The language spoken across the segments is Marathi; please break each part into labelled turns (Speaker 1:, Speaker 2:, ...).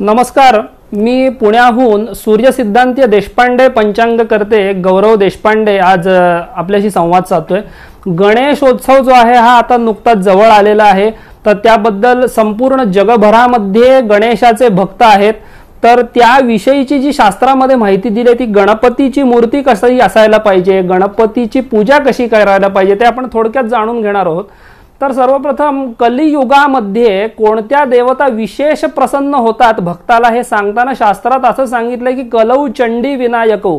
Speaker 1: नमस्कार मी पुण्याहून सूर्यसिद्धांत देशपांडे पंचांग करते गौरव देशपांडे आज आपल्याशी संवाद साधतोय गणेशोत्सव जो आहे हा आता नुकताच जवळ आलेला आहे तर त्याबद्दल संपूर्ण जगभरामध्ये गणेशाचे भक्त आहेत तर त्याविषयीची जी शास्त्रामध्ये माहिती दिली आहे ती गणपतीची मूर्ती कशी असायला पाहिजे गणपतीची पूजा कशी करायला पाहिजे ते आपण थोडक्यात जाणून घेणार आहोत तर सर्वप्रथम कलियुगामध्ये कोणत्या देवता विशेष प्रसन्न होतात भक्ताला हे सांगताना शास्त्रात असं सांगितलंय की कलौ चंडी विनायकौ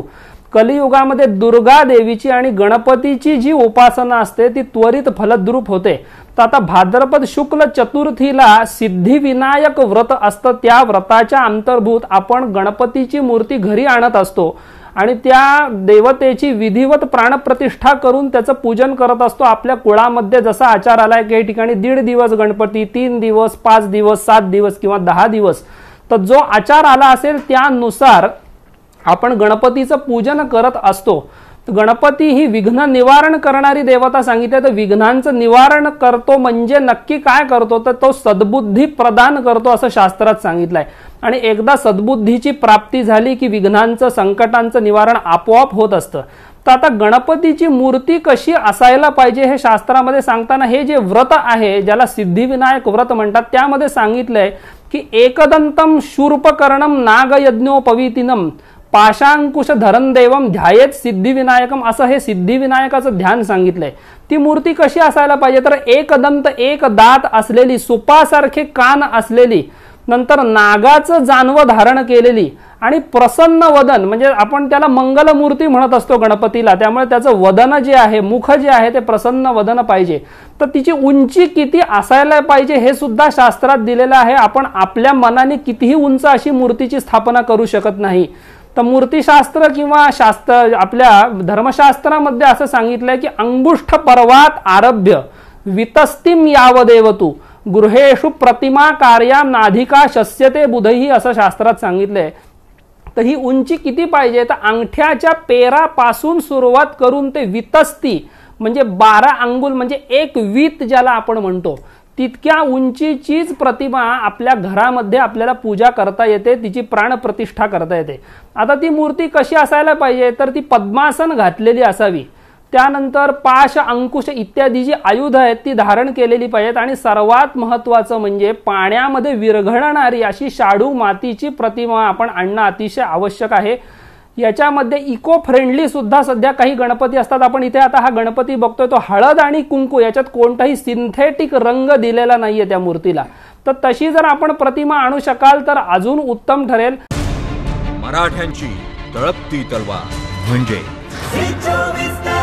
Speaker 1: कलियुगामध्ये दुर्गा देवीची आणि गणपतीची जी उपासना असते ती त्वरित फलद्रूप होते तर आता भाद्रपद शुक्ल चतुर्थीला सिद्धिविनायक व्रत असतं त्या व्रताच्या अंतर्भूत आपण गणपतीची मूर्ती घरी आणत असतो आणि त्या देवतेची विधिवत प्राणप्रतिष्ठा करून त्याचं पूजन करत असतो आपल्या कुळामध्ये जसा आचार आलाय काही ठिकाणी दीड दिवस गणपती तीन दिवस पाच दिवस सात दिवस किंवा दहा दिवस तर जो आचार आला असेल त्यानुसार आपण गणपतीचं पूजन करत असतो गणपती ही विघ्न निवारण करणारी देवता सांगितली तर विघ्नांचं निवारण करतो म्हणजे नक्की काय करतो तर तो सद्बुद्धी प्रदान करतो असं शास्त्रात सांगितलंय आणि एकदा सद्बुद्धीची प्राप्ती झाली की विघ्नांचं संकटांचं निवारण आपोआप होत असतं तर आता गणपतीची मूर्ती कशी असायला पाहिजे हे शास्त्रामध्ये सांगताना हे जे व्रत आहे ज्याला सिद्धिविनायक व्रत म्हणतात त्यामध्ये सांगितलंय की एकदंतम शूर्पकर्णम नागयज्ञोपवीतिनम पाशांकुश धरणदेवम ध्यायेत सिद्धिविनायकम असं हे सिद्धिविनायकाचं ध्यान सांगितलंय ती मूर्ती कशी असायला पाहिजे तर एक दंत एक दात असलेली सुपासारखे कान असलेली नंतर नागाचं जानवं धारण केलेली आणि प्रसन्न वदन म्हणजे आपण त्याला मंगलमूर्ती म्हणत असतो गणपतीला त्यामुळे त्याचं वदन जे आहे मुख जे आहे ते प्रसन्न वदन पाहिजे तर तिची उंची किती असायला पाहिजे हे सुद्धा शास्त्रात दिलेलं आहे आपण आपल्या मनाने कितीही उंच अशी मूर्तीची स्थापना करू शकत नाही तर मूर्तीशास्त्र किंवा शास्त्र आपल्या धर्मशास्त्रामध्ये असं सांगितलंय की अंगुष्ठ पर्वात आरभ्य वितस्तिम यावदेव तू गृहेषु प्रतिमा कार्या नाधिका शस्यते बुधही असं शास्त्रात सांगितलंय तर ही उंची किती पाहिजे तर अंगठ्याच्या पेरापासून सुरुवात करून ते वितस्ती म्हणजे बारा अंगुल म्हणजे एक वीत ज्याला आपण म्हणतो तितक्या उंचीचीच प्रतिमा आपल्या घरामध्ये आपल्याला पूजा करता येते तिची प्राणप्रतिष्ठा करता येते आता ती मूर्ती कशी असायला पाहिजे तर ती पद्मासन घातलेली असावी त्यानंतर पाश अंकुश इत्यादी जी आयुध आहेत ती धारण केलेली पाहिजेत आणि सर्वात महत्वाचं म्हणजे पाण्यामध्ये विरघळणारी अशी शाडू मातीची प्रतिमा आपण आणणं अतिशय आवश्यक आहे याच्यामध्ये इको फ्रेंडली सुद्धा सध्या काही गणपती असतात आपण इथे आता हा गणपती बघतोय तो हळद आणि कुंकू याच्यात कोणताही सिंथेटिक रंग दिलेला नाहीये त्या मूर्तीला तर तशी जर आपण प्रतिमा आणू शकाल तर अजून उत्तम ठरेल मराठ्यांची तळपती तलवार म्हणजे